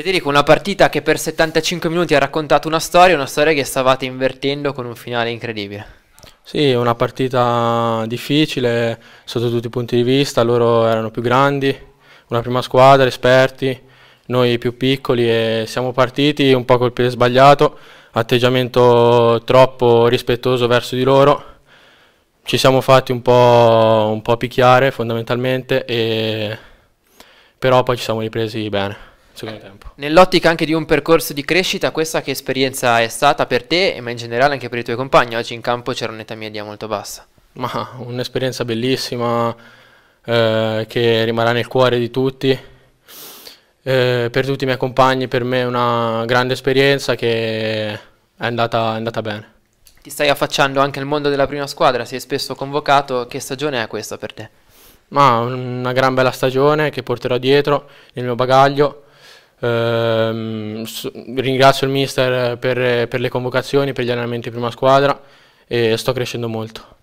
Federico, una partita che per 75 minuti ha raccontato una storia, una storia che stavate invertendo con un finale incredibile. Sì, una partita difficile sotto tutti i punti di vista, loro erano più grandi, una prima squadra, esperti, noi più piccoli e siamo partiti un po' col piede sbagliato, atteggiamento troppo rispettoso verso di loro. Ci siamo fatti un po', un po picchiare fondamentalmente, e... però poi ci siamo ripresi bene secondo tempo. Nell'ottica anche di un percorso di crescita, questa che esperienza è stata per te, ma in generale anche per i tuoi compagni? Oggi in campo c'era un'età media molto bassa. Ma un'esperienza bellissima eh, che rimarrà nel cuore di tutti. Eh, per tutti i miei compagni, per me è una grande esperienza che è andata, è andata bene. Ti stai affacciando anche al mondo della prima squadra, sei spesso convocato. Che stagione è questa per te? Ma una gran bella stagione che porterò dietro nel mio bagaglio eh, ringrazio il mister per, per, le convocazioni, per gli allenamenti in prima squadra e sto crescendo molto.